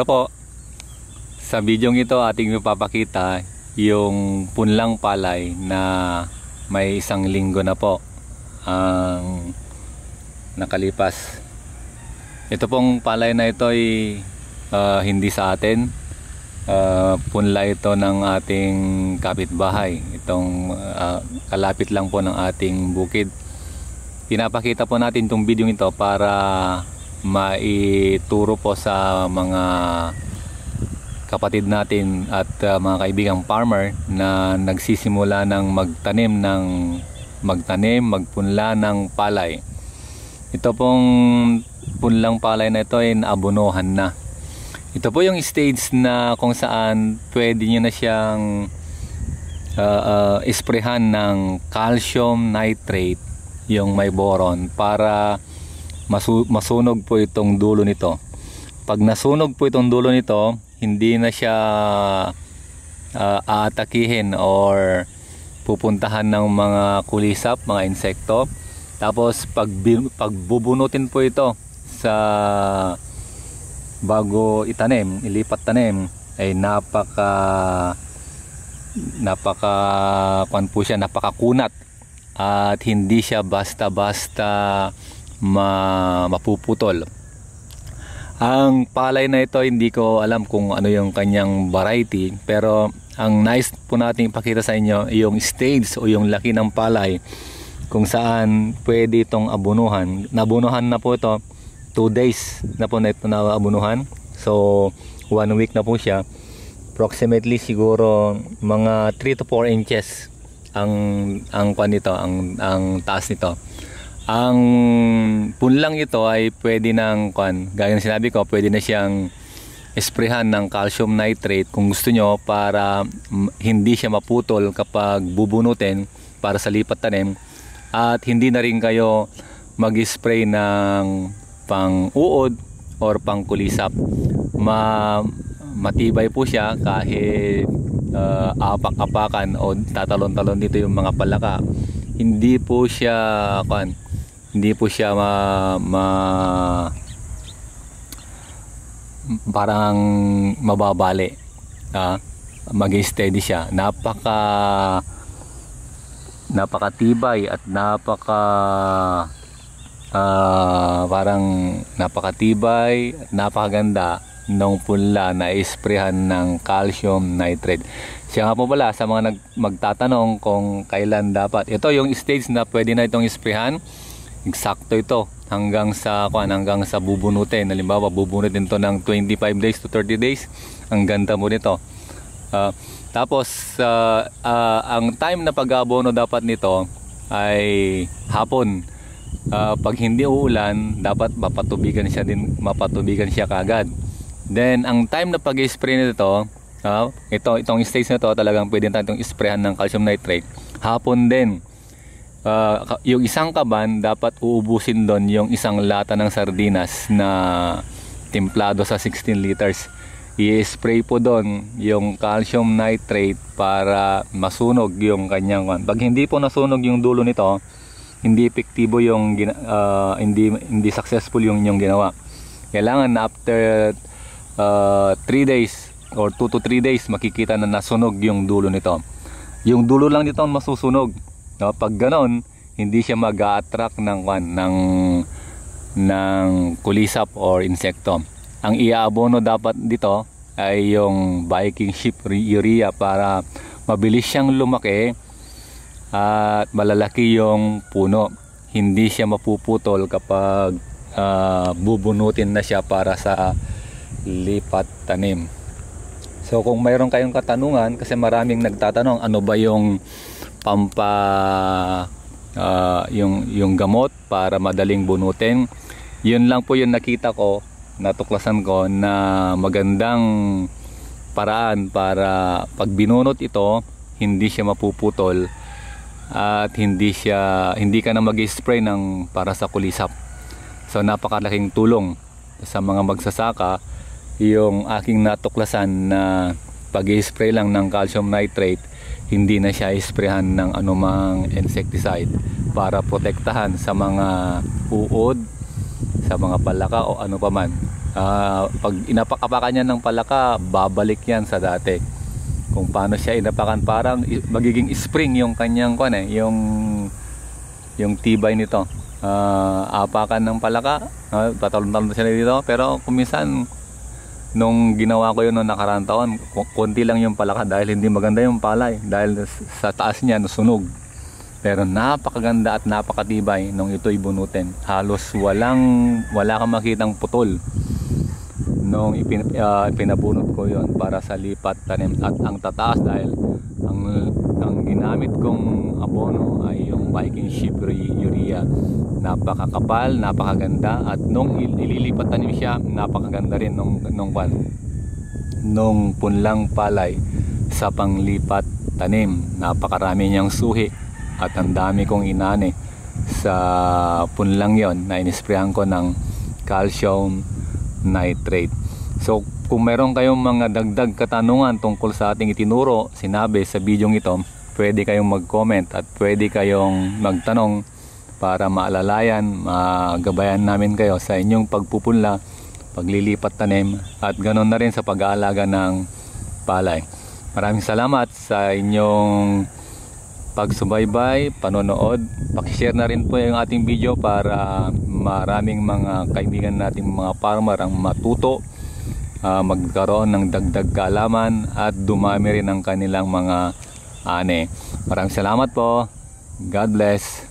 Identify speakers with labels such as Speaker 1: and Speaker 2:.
Speaker 1: Hello po. Sa bidyong ito ating mapapakita yung punlang palay na may isang linggo na po ang nakalipas. Ito pong palay na ito ay uh, hindi sa atin. Uh, punla ito ng ating kapitbahay. Itong uh, kalapit lang po ng ating bukid. Pinapakita po natin itong bidyong ito para maituro po sa mga kapatid natin at uh, mga kaibigang farmer na nagsisimula ng magtanim ng magtanim, magpunla ng palay. Ito pong punlang palay na ito ay naabunuhan na. Ito po yung stage na kung saan pwede nyo na siyang uh, ah, uh, ah, isprehan ng calcium nitrate yung may boron para masu masunog po itong dulo nito. Pag nasunog po itong dulo nito, hindi na siya uh, aatakihin or pupuntahan ng mga kulisap, mga insekto. Tapos pag pagbubunutin po ito sa bago itanim, ilipat tanim ay napaka napaka kwan po siya, napakakunat at hindi siya basta-basta ma mapuputol. Ang palay na ito, hindi ko alam kung ano yung kanyang variety, pero ang nice po natin ipakita sa inyo yung stage o yung laki ng palay kung saan pwede itong abunuhan. Nabunuhan na po ito, 2 days na po na ito na abunuhan. So, 1 week na po siya. Approximately siguro mga 3 to 4 inches ang ang kwan nito, ang ang taas nito. Ang punlang ito ay pwede nang kwan, gaya ng sinabi ko, pwede na siyang esprehan ng calcium nitrate kung gusto nyo para hindi siya maputol kapag bubunutin para sa lipat tanim at hindi na rin kayo mag-spray ng pang-uod or pang-kulisap. Ma matibay po siya kahit uh, apak-apakan o tatalon-talon dito yung mga palaka. Hindi po siya kan, hindi po siya ma, ma parang mababali ah, mag steady siya napaka napakatibay at napaka uh, parang napakatibay napakaganda ng punla na isprehan ng calcium nitrate. Siya nga po pala sa mga nag, magtatanong kung kailan dapat. Ito yung stage na pwede na itong isprehan eksakto ito hanggang sa kuan hanggang sa bubunutin halimbawa bubunutin to ng 25 days to 30 days ang ganda mo nito uh, tapos uh, uh, ang time na pag-abono dapat nito ay hapon uh, pag hindi uulan dapat mapatubigan siya din mapatubigan siya kagad then ang time na pag-spray nito uh, ito itong stage na to talagang pwede tayong isprayan ng calcium nitrate hapon din uh, yung isang kaban dapat uubusin doon yung isang lata ng sardinas na timplado sa 16 liters. I-spray po doon yung calcium nitrate para masunog yung kanyang kwan. Pag hindi po nasunog yung dulo nito, hindi epektibo yung uh, hindi hindi successful yung inyong ginawa. Kailangan na after 3 uh, ah, days or 2 to 3 days makikita na nasunog yung dulo nito. Yung dulo lang nito masusunog No, pag ganon, hindi siya mag-attract ng ng ng kulisap or insekto. Ang iaabono dapat dito ay yung Viking ship urea para mabilis siyang lumaki at malalaki yung puno. Hindi siya mapuputol kapag uh, bubunutin na siya para sa lipat tanim. So kung mayroon kayong katanungan kasi maraming nagtatanong ano ba yung pampa uh, yung yung gamot para madaling bunutin. Yun lang po yung nakita ko, natuklasan ko na magandang paraan para pag binunot ito, hindi siya mapuputol at hindi siya hindi ka na mag-spray ng para sa kulisap. So napakalaking tulong sa mga magsasaka yung aking natuklasan na pag-spray lang ng calcium nitrate hindi na siya isprehan ng anumang insecticide para protektahan sa mga uod, sa mga palaka o ano pa man. Uh, pag inapak-apakan niya ng palaka, babalik yan sa dati. Kung paano siya inapakan, parang magiging spring yung kanyang kwan eh, yung, yung tibay nito. Uh, apakan ng palaka, uh, patalon-talon siya dito, pero kuminsan nung ginawa ko yun noong nakaraang taon, konti lang yung palaka dahil hindi maganda yung palay dahil sa taas niya nasunog. Pero napakaganda at napakatibay nung ito'y bunutin. Halos walang wala kang makitang putol nung ipin, uh, ah, pinabunot ko yon para sa lipat tanim at ang tataas dahil ang ang ginamit kong abono ay ng Viking ship Urea. Napakakapal, napakaganda at nung ililipat tanim siya, napakaganda rin nung nung pan nung punlang palay sa panglipat tanim. Napakarami niyang suhi at ang dami kong inane sa punlang yon na inisprayan ko ng calcium nitrate. So kung meron kayong mga dagdag katanungan tungkol sa ating itinuro, sinabi sa bidyong ito, pwede kayong mag-comment at pwede kayong magtanong para maalalayan, magabayan namin kayo sa inyong pagpupunla, paglilipat tanim at ganoon na rin sa pag-aalaga ng palay. Maraming salamat sa inyong pagsubaybay, panonood. Pakishare na rin po yung ating video para maraming mga kaibigan nating mga farmer ang matuto uh, magkaroon ng dagdag kaalaman at dumami rin ang kanilang mga Ane. Maraming salamat po. God bless.